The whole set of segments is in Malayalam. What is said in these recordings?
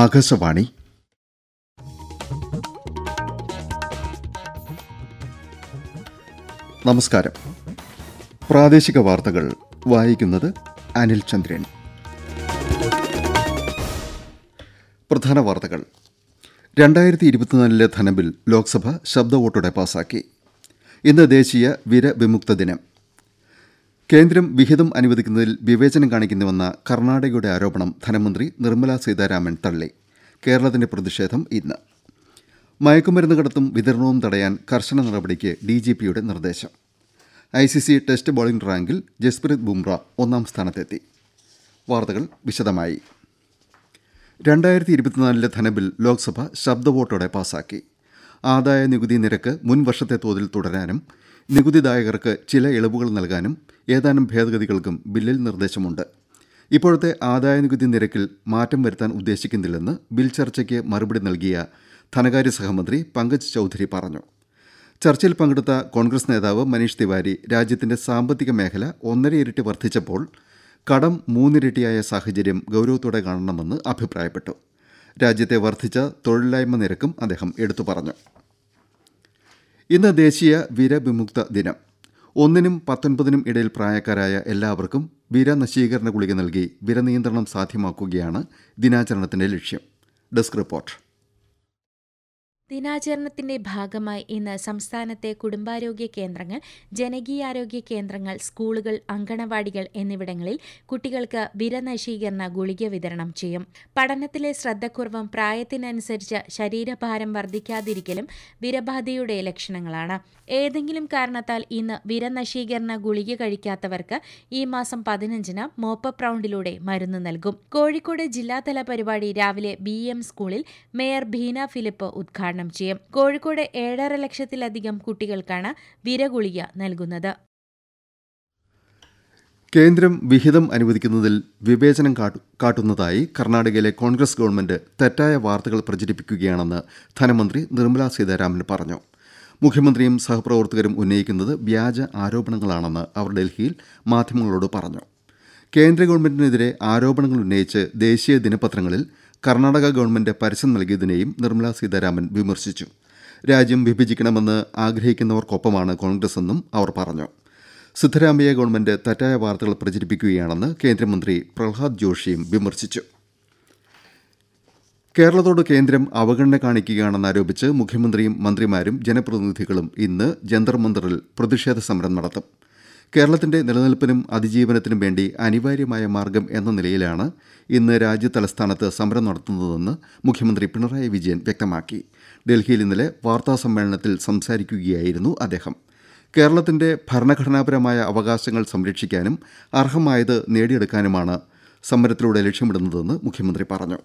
ആകാശവാണി നമസ്കാരം പ്രാദേശിക വാർത്തകൾ വായിക്കുന്നത് അനിൽ ചന്ദ്രൻ പ്രധാന വാർത്തകൾ രണ്ടായിരത്തി ഇരുപത്തിനാലിലെ ധനബിൽ ലോക്സഭ ശബ്ദ വോട്ടോടെ പാസാക്കി ഇന്ന് ദേശീയ വിരവിമുക്ത ദിനം കേന്ദ്രം വിഹിതം അനുവദിക്കുന്നതിൽ വിവേചനം കാണിക്കുന്നുവെന്ന കർണാടകയുടെ ആരോപണം ധനമന്ത്രി നിർമ്മലാ സീതാരാമൻ തള്ളി കേരളത്തിന്റെ പ്രതിഷേധം ഇന്ന് മയക്കുമരുന്ന് കടത്തും വിതരണവും തടയാൻ കർശന നടപടിക്ക് ഡി ജി പിയുടെ നിർദ്ദേശം I C C test bowling റാങ്കിൽ ജസ്പ്രീത് ബുംറ ഒന്നാം സ്ഥാനത്തെത്തി വാർത്തകൾ വിശദമായി രണ്ടായിരത്തി ഇരുപത്തിനാലിലെ ധനബിൽ ലോക്സഭ ശബ്ദവോട്ടോടെ പാസാക്കി ആദായ നികുതി നിരക്ക് മുൻ തോതിൽ തുടരാനും നികുതിദായകർക്ക് ചില ഇളവുകൾ നൽകാനും ഏതാനും ഭേദഗതികൾക്കും ബില്ലിൽ നിർദ്ദേശമുണ്ട് ഇപ്പോഴത്തെ ആദായ നികുതി നിരക്കിൽ മാറ്റം വരുത്താൻ ഉദ്ദേശിക്കുന്നില്ലെന്ന് ബിൽ ചർച്ചയ്ക്ക് മറുപടി നൽകിയ ധനകാര്യ സഹമന്ത്രി പങ്കജ് ചൌധരി പറഞ്ഞു ചർച്ചയിൽ പങ്കെടുത്ത കോൺഗ്രസ് നേതാവ് മനീഷ് തിവാരി രാജ്യത്തിന്റെ സാമ്പത്തിക മേഖല ഒന്നര ഇരട്ടി വർദ്ധിച്ചപ്പോൾ കടം മൂന്നിരട്ടിയായ സാഹചര്യം ഗൗരവത്തോടെ കാണണമെന്ന് അഭിപ്രായപ്പെട്ടു രാജ്യത്തെ വർദ്ധിച്ച തൊഴിലില്ലായ്മ നിരക്കും അദ്ദേഹം എടുത്തു പറഞ്ഞു ഇന്ന് ദേശീയ വിരവിമുക്ത ദിനം ഒന്നിനും പത്തൊൻപതിനും ഇടയിൽ പ്രായക്കാരായ എല്ലാവർക്കും വിരനശീകരണ ഗുളിക നൽകി വിരനിയന്ത്രണം സാധ്യമാക്കുകയാണ് ദിനാചരണത്തിന്റെ ലക്ഷ്യം ഡെസ്ക് റിപ്പോർട്ട് ദിനാചരണത്തിന്റെ ഭാഗമായി ഇന്ന് സംസ്ഥാനത്തെ കുടുംബാരോഗ്യ കേന്ദ്രങ്ങൾ ജനകീയാരോഗ്യ കേന്ദ്രങ്ങൾ സ്കൂളുകൾ അങ്കണവാടികൾ എന്നിവിടങ്ങളിൽ കുട്ടികൾക്ക് വിരനശീകരണ ഗുളിക വിതരണം ചെയ്യും പഠനത്തിലെ ശ്രദ്ധക്കുറവും പ്രായത്തിനനുസരിച്ച് ശരീരഭാരം വർദ്ധിക്കാതിരിക്കലും വിരബാധയുടെ ലക്ഷണങ്ങളാണ് ഏതെങ്കിലും കാരണത്താൽ ഇന്ന് വിരനശീകരണ ഗുളിക കഴിക്കാത്തവർക്ക് ഈ മാസം പതിനഞ്ചിന് മോപ്പപ്പ് റൗണ്ടിലൂടെ മരുന്ന് നൽകും കോഴിക്കോട് ജില്ലാതല പരിപാടി രാവിലെ ബി എം സ്കൂളിൽ മേയർ ഭീന ഫിലിപ്പ് ഉദ്ഘാടനം വിതരണം ചെയ്യും കോഴിക്കോട് ഏഴര ലക്ഷത്തിലധികം കുട്ടികൾക്കാണ് വിരഗുളിക നൽകുന്നത് കേന്ദ്രം വിഹിതം അനുവദിക്കുന്നതിൽ വിവേചനം കാട്ടുന്നതായി കർണാടകയിലെ കോൺഗ്രസ് ഗവൺമെന്റ് തെറ്റായ വാർത്തകൾ പ്രചരിപ്പിക്കുകയാണെന്ന് ധനമന്ത്രി നിർമ്മലാ സീതാരാമൻ പറഞ്ഞു മുഖ്യമന്ത്രിയും സഹപ്രവർത്തകരും ഉന്നയിക്കുന്നത് വ്യാജ ആരോപണങ്ങളാണെന്ന് അവർ ഡൽഹിയിൽ മാധ്യമങ്ങളോട് പറഞ്ഞു കേന്ദ്ര ഗവൺമെന്റിനെതിരെ ആരോപണങ്ങൾ ഉന്നയിച്ച് ദേശീയ ദിനപത്രങ്ങളിൽ കർണാടക ഗവൺമെന്റ് പരസ്യം നൽകിയതിനെയും നിർമ്മലാ സീതാരാമൻ വിമർശിച്ചു രാജ്യം വിഭജിക്കണമെന്ന് ആഗ്രഹിക്കുന്നവർക്കൊപ്പമാണ് കോൺഗ്രസെന്നും അവർ പറഞ്ഞു സിദ്ധരാമയ്യ ഗവൺമെന്റ് തെറ്റായ വാർത്തകൾ പ്രചരിപ്പിക്കുകയാണെന്ന് കേന്ദ്രമന്ത്രി പ്രഹ്ലാദ് ജോഷിയും വിമർശിച്ചു കേരളത്തോട് കേന്ദ്രം അവഗണന കാണിക്കുകയാണെന്നാരോപിച്ച് മുഖ്യമന്ത്രിയും മന്ത്രിമാരും ജനപ്രതിനിധികളും ഇന്ന് ജന്തർ മന്ദറിൽ പ്രതിഷേധ സമരം നടത്തും കേരളത്തിന്റെ നിലനിൽപ്പിനും അതിജീവനത്തിനും വേണ്ടി അനിവാര്യമായ മാർഗ്ഗം എന്ന നിലയിലാണ് ഇന്ന് രാജ്യതലസ്ഥാനത്ത് സമരം നടത്തുന്നതെന്ന് മുഖ്യമന്ത്രി പിണറായി വിജയൻ വ്യക്തമാക്കി ഡൽഹിയിൽ ഇന്നലെ വാർത്താസമ്മേളനത്തിൽ സംസാരിക്കുകയായിരുന്നു അദ്ദേഹം കേരളത്തിന്റെ ഭരണഘടനാപരമായ അവകാശങ്ങൾ സംരക്ഷിക്കാനും അർഹമായത് നേടിയെടുക്കാനുമാണ് സമരത്തിലൂടെ ലക്ഷ്യമിടുന്നതെന്ന് മുഖ്യമന്ത്രി പറഞ്ഞു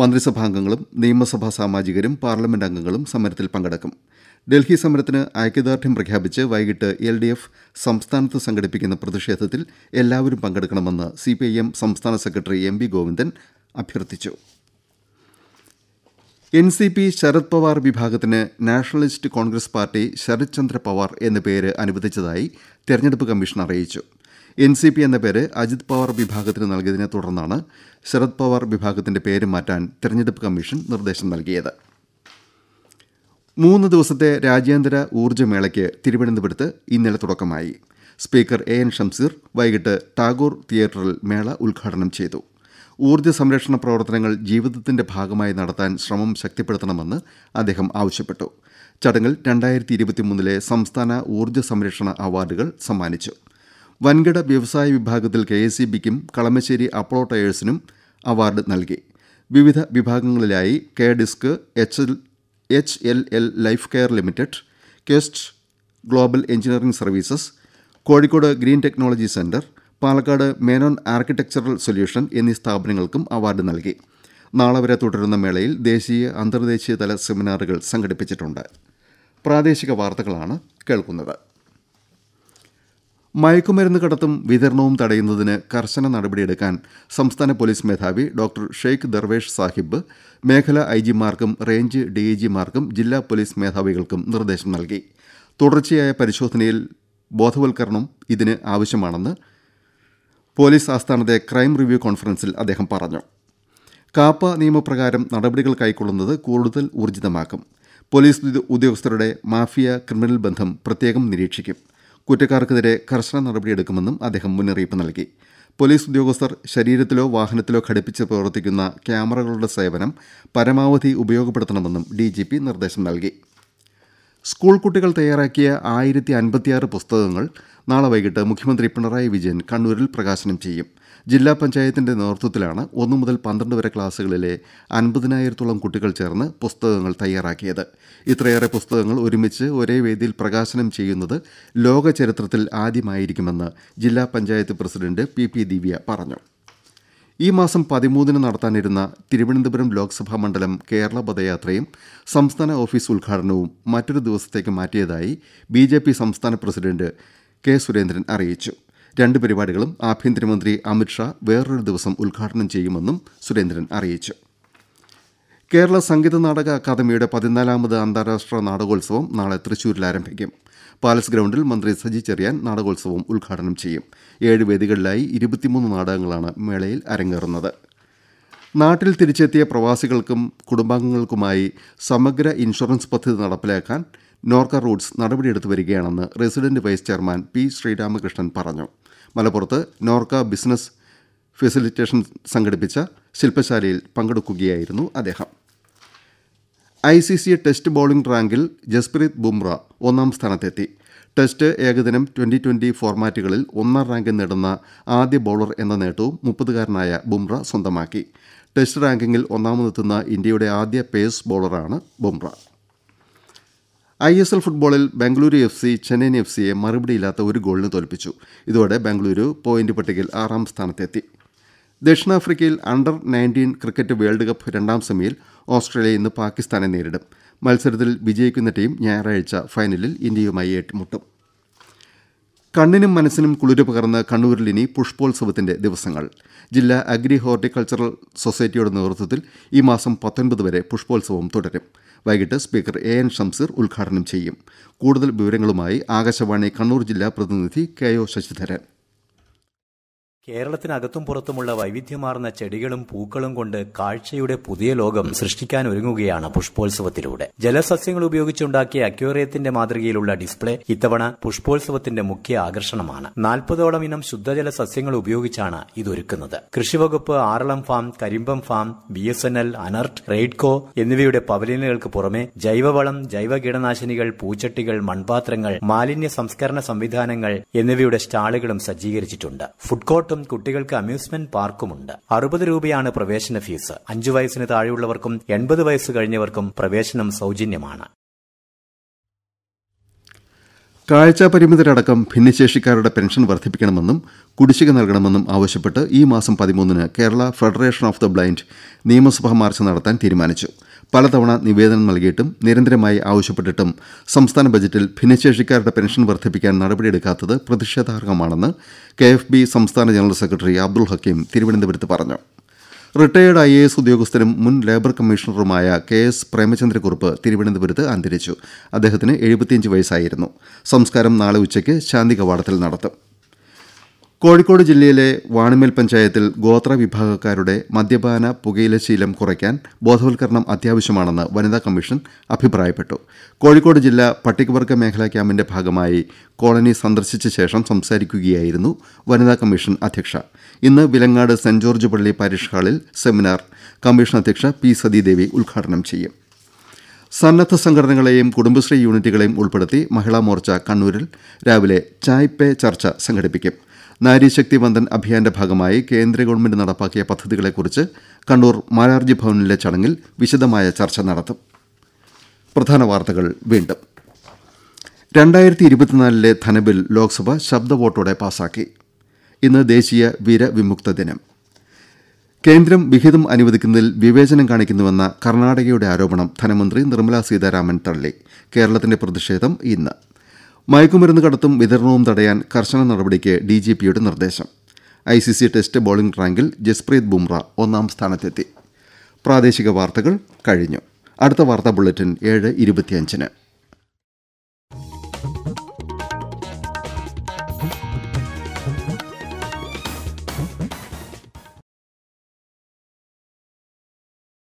മന്ത്രിസഭാംഗങ്ങളും നിയമസഭാ സാമാജികരും പാർലമെന്റ് അംഗങ്ങളും സമരത്തിൽ പങ്കെടുക്കും ഡൽഹി സമരത്തിന് ഐക്യദാർഢ്യം പ്രഖ്യാപിച്ച് വൈകിട്ട് എൽ ഡി എഫ് സംസ്ഥാനത്ത് സംഘടിപ്പിക്കുന്ന പ്രതിഷേധത്തിൽ എല്ലാവരും പങ്കെടുക്കണമെന്ന് സി പി ഐ എം സംസ്ഥാന സെക്രട്ടറി എം വി ഗോവിന്ദൻ അഭ്യർത്ഥിച്ചു N C P Sharad Pawar വിഭാഗത്തിന് നാഷണലിസ്റ്റ് കോൺഗ്രസ് പാർട്ടി ശരത് ചന്ദ്ര പവാർ എന്ന പേര് അനുവദിച്ചതായി തെരഞ്ഞെടുപ്പ് കമ്മീഷൻ അറിയിച്ചു എൻ സി പി എന്ന പേര് അജിത് പവാർ വിഭാഗത്തിന് നൽകിയതിനെ തുടർന്നാണ് ശരത് പവാർ വിഭാഗത്തിന്റെ പേര് മാറ്റാൻ തെരഞ്ഞെടുപ്പ് കമ്മീഷൻ നിർദ്ദേശം നൽകിയത് മൂന്ന് ദിവസത്തെ രാജ്യാന്തര ഊർജ്ജമേളയ്ക്ക് തിരുവനന്തപുരത്ത് ഇന്നലെ തുടക്കമായി സ്പീക്കർ എ എൻ ഷംസീർ വൈകിട്ട് ടാഗോർ തിയേറ്ററിൽ മേള ഉദ്ഘാടനം ചെയ്തു ഊർജ്ജ സംരക്ഷണ പ്രവർത്തനങ്ങൾ ജീവിതത്തിന്റെ ഭാഗമായി നടത്താൻ ശ്രമം ശക്തിപ്പെടുത്തണമെന്ന് അദ്ദേഹം ആവശ്യപ്പെട്ടു ചടങ്ങിൽ രണ്ടായിരത്തി ഇരുപത്തിമൂന്നിലെ സംസ്ഥാന ഊർജ്ജ സംരക്ഷണ അവാർഡുകൾ സമ്മാനിച്ചു വൻകിട വ്യവസായ വിഭാഗത്തിൽ കെ എസ് ഇ ബിക്കും കളമശ്ശേരി അപ്പോളോ ടയേഴ്സിനും അവാർഡ് നൽകി വിവിധ വിഭാഗങ്ങളിലായി K DISC H L H L L life care limited കെസ്റ്റ് global engineering services Kozhikode green technology centre Palakkad Menon architectural solution എന്നീ സ്ഥാപനങ്ങൾക്കും അവാർഡ് നൽകി നാളെ വരെ തുടരുന്ന മേളയിൽ ദേശീയ അന്തർദേശീയ തല സെമിനാറുകൾ സംഘടിപ്പിച്ചിട്ടുണ്ട് പ്രാദേശിക വാർത്തകളാണ് കേൾക്കുന്നത് മയക്കുമരുന്ന് കടത്തും വിതരണവും തടയുന്നതിന് കർശന നടപടിയെടുക്കാൻ സംസ്ഥാന പോലീസ് മേധാവി ഡോക്ടർ ഷെയ്ഖ് ദർവേഷ് സാഹിബ് മേഖലാ ഐജിമാർക്കും റേഞ്ച് ഡിഐജിമാർക്കും ജില്ലാ പോലീസ് മേധാവികൾക്കും നിർദ്ദേശം നൽകി തുടർച്ചയായ പരിശോധനയിൽ ബോധവൽക്കരണം ഇതിന് ആവശ്യമാണെന്ന് പോലീസ് ആസ്ഥാനത്തെ ക്രൈം റിവ്യൂ കോൺഫറൻസിൽ അദ്ദേഹം പറഞ്ഞു കാപ്പ നിയമപ്രകാരം നടപടികൾ കൈക്കൊള്ളുന്നത് കൂടുതൽ ഊർജിതമാക്കും പോലീസ് ഉദ്യോഗസ്ഥരുടെ മാഫിയ ക്രിമിനൽ ബന്ധം പ്രത്യേകം നിരീക്ഷിക്കും കുറ്റക്കാർക്കെതിരെ കർശന നടപടിയെടുക്കുമെന്നും അദ്ദേഹം മുന്നറിയിപ്പ് നൽകി പോലീസ് ഉദ്യോഗസ്ഥർ ശരീരത്തിലോ വാഹനത്തിലോ ഘടിപ്പിച്ച് പ്രവർത്തിക്കുന്ന ക്യാമറകളുടെ സേവനം പരമാവധി ഉപയോഗപ്പെടുത്തണമെന്നും ഡിജിപി നിർദ്ദേശം നൽകിയിട്ടുണ്ട് സ്കൂൾ കുട്ടികൾ തയ്യാറാക്കിയ ആയിരത്തി അൻപത്തിയാറ് പുസ്തകങ്ങൾ നാളെ വൈകിട്ട് മുഖ്യമന്ത്രി പിണറായി വിജയൻ കണ്ണൂരിൽ പ്രകാശനം ചെയ്യും ജില്ലാ പഞ്ചായത്തിൻ്റെ നേതൃത്വത്തിലാണ് ഒന്നു മുതൽ പന്ത്രണ്ട് വരെ ക്ലാസ്സുകളിലെ അൻപതിനായിരത്തോളം കുട്ടികൾ ചേർന്ന് പുസ്തകങ്ങൾ തയ്യാറാക്കിയത് ഇത്രയേറെ പുസ്തകങ്ങൾ ഒരുമിച്ച് ഒരേ വേദിയിൽ പ്രകാശനം ചെയ്യുന്നത് ലോക ചരിത്രത്തിൽ ആദ്യമായിരിക്കുമെന്ന് ജില്ലാ പഞ്ചായത്ത് പ്രസിഡന്റ് പി ദിവ്യ പറഞ്ഞു ഈ മാസം പതിമൂന്നിന് നടത്താനിരുന്ന തിരുവനന്തപുരം ലോക്സഭാ മണ്ഡലം കേരള പദയാത്രയും സംസ്ഥാന ഓഫീസ് ഉദ്ഘാടനവും മറ്റൊരു ദിവസത്തേക്ക് മാറ്റിയതായി ബി ജെ പി സംസ്ഥാന പ്രസിഡന്റ് കെ സുരേന്ദ്രൻ അറിയിച്ചു രണ്ട് പരിപാടികളും ആഭ്യന്തരമന്ത്രി അമിത്ഷാ വേറൊരു ദിവസം ഉദ്ഘാടനം ചെയ്യുമെന്നും സുരേന്ദ്രൻ അറിയിച്ചു കേരള സംഗീത നാടക അക്കാദമിയുടെ പതിനാലാമത് അന്താരാഷ്ട്ര നാടകോത്സവം നാളെ തൃശൂരിൽ ആരംഭിക്കും പാലസ് ഗ്രൗണ്ടിൽ മന്ത്രി സജി ചെറിയാൻ നാടകോത്സവം ഉദ്ഘാടനം ചെയ്യും ഏഴ് വേദികളിലായി ഇരുപത്തിമൂന്ന് നാടകങ്ങളാണ് മേളയിൽ അരങ്ങേറുന്നത് നാട്ടിൽ തിരിച്ചെത്തിയ പ്രവാസികൾക്കും കുടുംബാംഗങ്ങൾക്കുമായി സമഗ്ര ഇൻഷുറൻസ് പദ്ധതി നടപ്പിലാക്കാൻ നോർക്ക റൂട്ട്സ് നടപടിയെടുത്തു വരികയാണെന്ന് resident vice chairman P Sreeramakrishnan പറഞ്ഞു മലപ്പുറത്ത് നോർക്ക ബിസിനസ് ഫെസിലിറ്റേഷൻ സംഘടിപ്പിച്ച ശില്പശാലയിൽ പങ്കെടുക്കുകയായിരുന്നു അദ്ദേഹം I C C test bowling റാങ്കിൽ ജസ്പ്രീത് ബുംറ ഒന്നാം സ്ഥാനത്തെത്തി ടെസ്റ്റ് ഏകദിനം ട്വന്റി ട്വന്റി ഫോർമാറ്റുകളിൽ ഒന്നാം റാങ്ക് നേടുന്ന ആദ്യ ബൌളർ എന്ന നേട്ടവും മുപ്പതുകാരനായ ബുംറ സ്വന്തമാക്കി ടെസ്റ്റ് റാങ്കിങ്ങിൽ ഒന്നാമതെത്തുന്ന ഇന്ത്യയുടെ ആദ്യ പേസ് ബൌളറാണ് ബുംറ ഐ എസ് എൽ ഫുട്ബോളിൽ Bengaluru F C Chennaiyin F സിയെ മറുപടിയില്ലാത്ത ഒരു ഗോളിന് തോൽപ്പിച്ചു ഇതോടെ ബംഗളൂരു പോയിന്റ് പട്ടികയിൽ ആറാം സ്ഥാനത്തെത്തി ദക്ഷിണാഫ്രിക്കയിൽ under nineteen cricket world cup രണ്ടാം സെമിയിൽ ഓസ്ട്രേലിയ ഇന്ന് പാകിസ്ഥാനെ നേരിടും മത്സരത്തിൽ വിജയിക്കുന്ന ടീം ഞായറാഴ്ച ഫൈനലിൽ ഇന്ത്യയുമായി ഏറ്റുമുട്ടും കണ്ണിനും മനസ്സിനും കുളിര് പകർന്ന് കണ്ണൂരിൽ ഇനി പുഷ്പോത്സവത്തിന്റെ ദിവസങ്ങൾ ജില്ലാ അഗ്രി ഹോർട്ടിക്കൾച്ചറൽ സൊസൈറ്റിയുടെ നേതൃത്വത്തിൽ ഈ മാസം പത്തൊൻപത് വരെ പുഷ്പോത്സവം തുടരും വൈകിട്ട് സ്പീക്കർ എ എൻ ഷംസീർ ഉദ്ഘാടനം ചെയ്യും കൂടുതൽ വിവരങ്ങളുമായി ആകാശവാണി കണ്ണൂർ ജില്ലാ പ്രതിനിധി കെ ഒ ശശിധരൻ കേരളത്തിനകത്തും പുറത്തുമുള്ള വൈവിധ്യമാർന്ന ചെടികളും പൂക്കളും കൊണ്ട് കാഴ്ചയുടെ പുതിയ ലോകം സൃഷ്ടിക്കാൻ ഒരുങ്ങുകയാണ് പുഷ്പോത്സവത്തിലൂടെ ജലസസ്യങ്ങൾ ഉപയോഗിച്ചുണ്ടാക്കിയ അക്വേറിയത്തിന്റെ മാതൃകയിലുള്ള ഡിസ്പ്ലേ ഇത്തവണ പുഷ്പോത്സവത്തിന്റെ മുഖ്യ ആകർഷണമാണ് നാൽപ്പതോളം ഇനം ശുദ്ധജല സസ്യങ്ങൾ ഉപയോഗിച്ചാണ് ഇതൊരുക്കുന്നത് കൃഷിവകുപ്പ് Aralam farm Karimbam farm B S N L Anert Raidco എന്നിവയുടെ പവലിനുകൾക്ക് പുറമെ ജൈവവളം ജൈവ കീടനാശിനികൾ പൂച്ചട്ടികൾ മൺപാത്രങ്ങൾ മാലിന്യ സംസ്കരണ സംവിധാനങ്ങൾ എന്നിവയുടെ സ്റ്റാളുകളും സജ്ജീകരിച്ചിട്ടുണ്ട് ഫുഡ് കോർട്ട് റിസോർട്ടും കുട്ടികൾക്ക് അമ്യൂസ്മെന്റ് പാർക്കുമുണ്ട് അറുപത് രൂപയാണ് പ്രവേശന ഫീസ് അഞ്ചു വയസ്സിന് താഴെയുള്ളവർക്കും എൺപത് വയസ്സ് കഴിഞ്ഞവർക്കും പ്രവേശനം സൗജന്യമാണ് കാഴ്ചാ പരിമിതരടക്കം ഭിന്നശേഷിക്കാരുടെ പെൻഷൻ വർദ്ധിപ്പിക്കണമെന്നും കുടിശ്ശിക നൽകണമെന്നും ആവശ്യപ്പെട്ട് ഈ മാസം പതിമൂന്നിന് Kerala federation of the blind നിയമസഭാ മാർച്ച് നടത്താൻ തീരുമാനിച്ചു പലതവണ നിവേദനം നൽകിയിട്ടും നിരന്തരമായി ആവശ്യപ്പെട്ടിട്ടും സംസ്ഥാന ബജറ്റിൽ ഭിന്നശേഷിക്കാരുടെ പെൻഷൻ വർദ്ധിപ്പിക്കാൻ നടപടിയെടുക്കാത്തത് പ്രതിഷേധാർഹമാണെന്ന് കെ എഫ് ബി സംസ്ഥാന ജനറൽ സെക്രട്ടറി അബ്ദുൾ ഹക്കീം തിരുവനന്തപുരത്ത് പറഞ്ഞു റിട്ടയേർഡ് ഐ എ എസ് ഉദ്യോഗസ്ഥനും മുൻ ലേബർ കമ്മീഷണറുമായ കെ എസ് പ്രേമചന്ദ്രകുറുപ്പ് തിരുവനന്തപുരത്ത് അന്തരിച്ചു അദ്ദേഹത്തിന് എഴുപത്തിയഞ്ച് വയസ്സായിരുന്നു സംസ്കാരം നാളെ ഉച്ചയ്ക്ക് ശാന്തി കവാടത്തിൽ നടത്തും കോഴിക്കോട് ജില്ലയിലെ വാണിമേൽ പഞ്ചായത്തിൽ ഗോത്ര വിഭാഗക്കാരുടെ മദ്യപാന പുകയില ശീലം കുറയ്ക്കാൻ ബോധവൽക്കരണം അത്യാവശ്യമാണെന്ന് വനിതാ കമ്മീഷൻ അഭിപ്രായപ്പെട്ടു കോഴിക്കോട് ജില്ലാ പട്ടികവർഗ മേഖലാ ക്യാമ്പിന്റെ ഭാഗമായി കോളനി സന്ദർശിച്ച ശേഷം സംസാരിക്കുകയായിരുന്നു വനിതാ കമ്മീഷൻ അധ്യക്ഷ ഇന്ന് വിലങ്ങാട് സെന്റ് ജോർജ് പള്ളി പാരിഷ് ഹാളിൽ സെമിനാർ കമ്മീഷൻ അധ്യക്ഷ പി സതീദേവി ഉദ്ഘാടനം ചെയ്യും സന്നദ്ധ സംഘടനകളെയും കുടുംബശ്രീ യൂണിറ്റുകളെയും ഉൾപ്പെടുത്തി മഹിളാ മോർച്ച കണ്ണൂരിൽ രാവിലെ ചായ്പേ ചർച്ച സംഘടിപ്പിക്കും നാരീശക്തി വന്ദൻ അഭിയാന്റെ ഭാഗമായി കേന്ദ്ര ഗവൺമെന്റ് നടപ്പാക്കിയ പദ്ധതികളെക്കുറിച്ച് കണ്ണൂർ മാരാർജി ഭവനിലെ ചടങ്ങിൽ വിശദമായ ചർച്ച നടത്തും പ്രധാന വാർത്തകൾ വീണ്ടും രണ്ടായിരത്തി ഇരുപത്തിനാലിലെ ധനബിൽ ലോക്സഭ ശബ്ദ വോട്ടോടെ പാസാക്കി ഇന്ന് ദേശീയ വീരവിമുക്ത ദിനം കേന്ദ്രം വിഹിതം അനുവദിക്കുന്നതിൽ വിവേചനം കാണിക്കുന്നുവെന്ന കർണാടകയുടെ ആരോപണം ധനമന്ത്രി നിർമ്മലാ സീതാരാമൻ തള്ളി കേരളത്തിന്റെ പ്രതിഷേധം ഇന്ന് മയക്കുമരുന്ന് കടത്തും വിതരണവും തടയാൻ കർശന നടപടിക്ക് ഡി ജി പിയുടെ നിർദ്ദേശം I C C test bowling റാങ്കിൽ ജസ്പ്രീത് ബുംറ ഒന്നാം സ്ഥാനത്തെത്തി പ്രാദേശിക വാർത്തകൾ കഴിഞ്ഞു അടുത്ത വാർത്താ ബുള്ളറ്റിൻ ഏഴ് ഇരുപത്തിയഞ്ചിന്